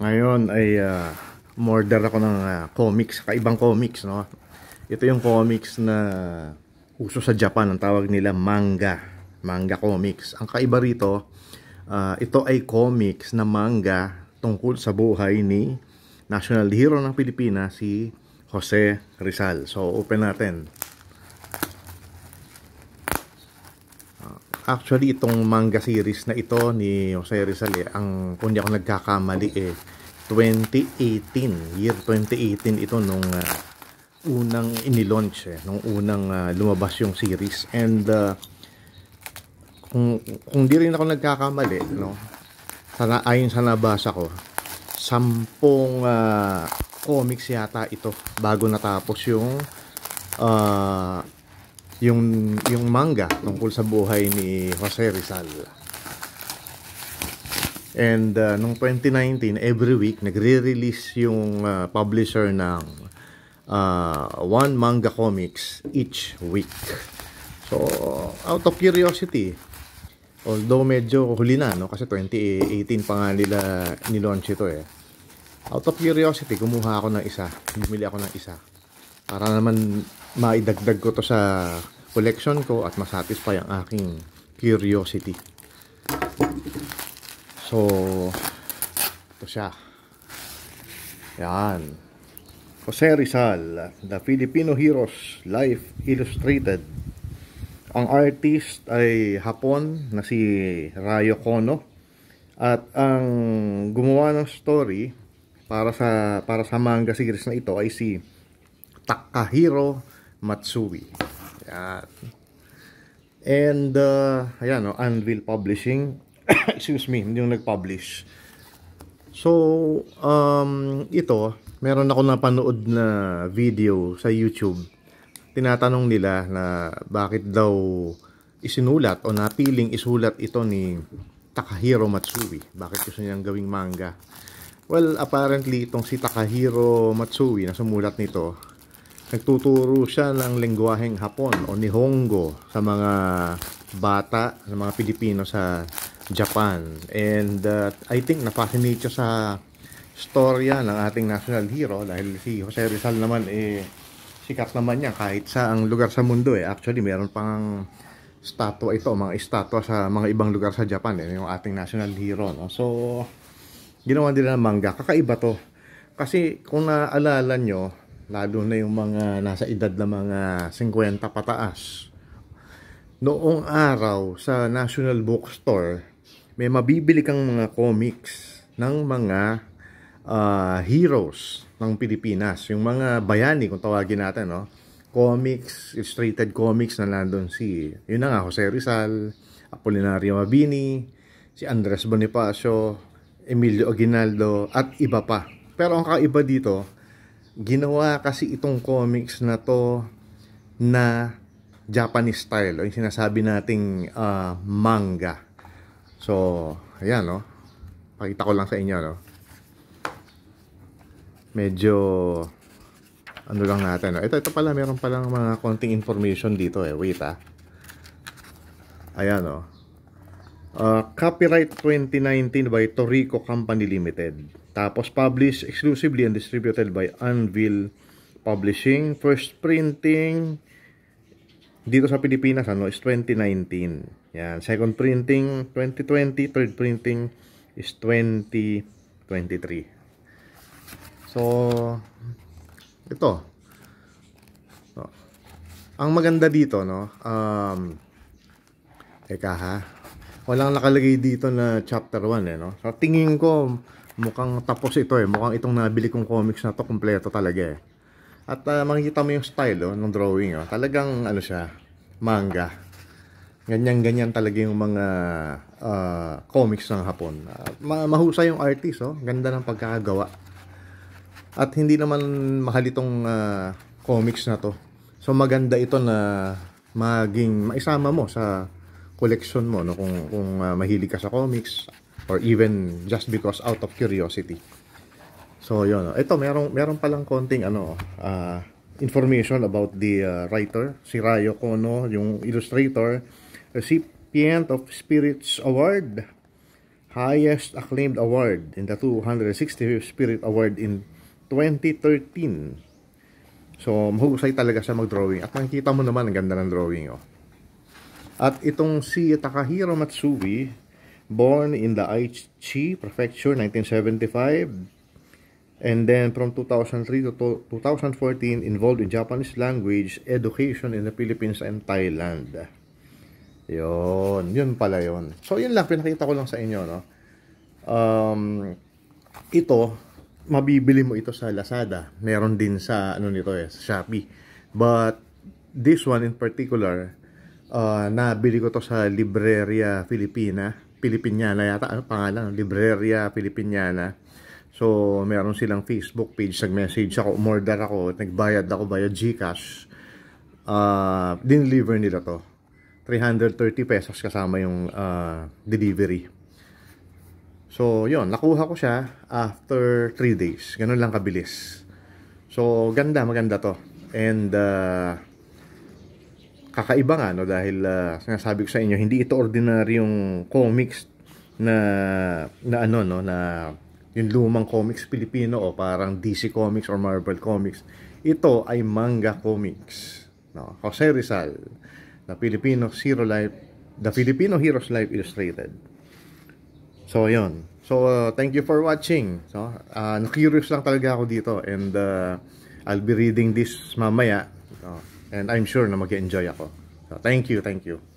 Ngayon ay uh, ah, umorder ako ng uh, comics, kaibang comics, no? Ito yung comics na uso sa Japan, ang tawag nila manga, manga comics. Ang kaiba rito, uh, ito ay comics na manga tungkol sa buhay ni national hero ng Pilipinas, si Jose Rizal. So, open natin. Actually, itong manga series na ito ni Jose Rizal, eh, ang, kung hindi ako nagkakamali, eh, 2018, year 2018 ito nung uh, unang inilaunch, eh, nung unang uh, lumabas yung series. And uh, kung, kung di rin ako nagkakamali, no, sana, ayon sa nabasa ko, sampung uh, comics yata ito bago natapos yung uh, yung yung manga tungkol sa buhay ni Jose Rizal. And uh, nung 2019, every week nagre-release yung uh, publisher ng uh, one manga comics each week. So, out of curiosity, although medyo huli na no kasi 2018 pa nga nila ni-launch ito eh. Out of curiosity, kumuha ako ng isa. Bumili ako ng isa para naman maidagdag ko to sa collection ko at masatisfy ang aking curiosity so ito siya yan Jose Rizal The Filipino Heroes Life Illustrated ang artist ay Hapon na si Rayo Kono at ang gumawa ng story para sa para sa manga series na ito ay si Takahiro Matsui. Yan. And, uh, ayan, no, Anvil Publishing. Excuse me, yung nag-publish. So, um, ito, meron ako napanood na video sa YouTube. Tinatanong nila na bakit daw isinulat o napiling isulat ito ni Takahiro Matsui. Bakit gusto niyang gawing manga? Well, apparently itong si Takahiro Matsui na sumulat nito nagtuturo siya ng lengguwaheng Hapon o Nihongo sa mga bata, sa mga Pilipino sa Japan. And uh, I think napassinate siya sa storya ng ating national hero dahil si Jose Rizal naman eh sikat naman niya kahit sa ang lugar sa mundo eh. Actually, meron pang statwa ito, mga estatwa sa mga ibang lugar sa Japan eh, yung ating national hero. No? So, ginawa nila ng manga. Kakaiba to. Kasi kung naalala nyo, lalo na yung mga nasa edad na mga 50 pataas. Noong araw sa National Bookstore, may mabibili kang mga comics ng mga uh, heroes ng Pilipinas. Yung mga bayani kung tawagin natin, no? Comics, illustrated comics na nandun si, yun na nga, Jose Rizal, Apolinario Mabini, si Andres Bonifacio, Emilio Aguinaldo, at iba pa. Pero ang kaiba dito, ginawa kasi itong comics na to na Japanese style, o yung sinasabi nating uh, manga. So, ayan, no? Oh. Pakita ko lang sa inyo, no? Medyo, ano lang natin, no? Ito, ito pala, meron palang mga konting information dito, eh. Wait, ah. Ayan, no? Oh. Uh, copyright 2019 by Torico Company Limited. Tapos published exclusively and distributed by Anvil Publishing. First printing dito sa Pilipinas ano is 2019. Yan, second printing 2020, third printing is 2023. So ito. So, oh. ang maganda dito no, um teka ha walang nakalagay dito na chapter 1 eh, no? So tingin ko mukhang tapos ito eh. Mukhang itong nabili kong comics na to kumpleto talaga eh. At uh, makikita mo yung style oh, ng drawing oh. Talagang ano siya, manga. Ganyan-ganyan talaga yung mga uh, comics ng Hapon. Uh, mahusay yung artist oh. Ganda ng pagkakagawa. At hindi naman mahal itong uh, comics na to. So maganda ito na maging maisama mo sa collection mo no kung kung uh, mahilig ka sa comics or even just because out of curiosity. So yun, ito merong meron pa lang konting ano uh, information about the uh, writer, si Rayo Kono, yung illustrator, recipient of Spirits Award, highest acclaimed award in the 265 Spirit Award in 2013. So, mahusay talaga siya mag-drawing. At makikita mo naman, ang ganda ng drawing, oh. At itong si Takahiro Matsui, born in the Aichi Prefecture 1975, and then from 2003 to 2014, involved in Japanese language, education in the Philippines and Thailand. Yun, yun pala yun. So, yun lang, pinakita ko lang sa inyo, no? Um, ito, mabibili mo ito sa Lazada. Meron din sa, ano nito eh, sa Shopee. But, this one in particular, uh, nabili ko to sa Libreria Filipina Pilipiniana yata ano pangalan Libreria Pilipiniana so meron silang Facebook page nag-message ako umorder ako nagbayad ako via Gcash uh, ah, din-deliver nila to 330 pesos kasama yung uh, delivery so yon nakuha ko siya after 3 days ganun lang kabilis so ganda maganda to and uh, kakaiba nga no dahil uh, sinasabi ko sa inyo hindi ito ordinaryong comics na na ano no na yung lumang comics Pilipino o parang DC Comics or Marvel Comics ito ay manga comics no Jose Rizal na Filipino Zero Life The Filipino Heroes Life Illustrated so yon so uh, thank you for watching so uh, ah, curious lang talaga ako dito and uh, I'll be reading this mamaya no? And I'm sure na mag-enjoy ako. So, thank you, thank you.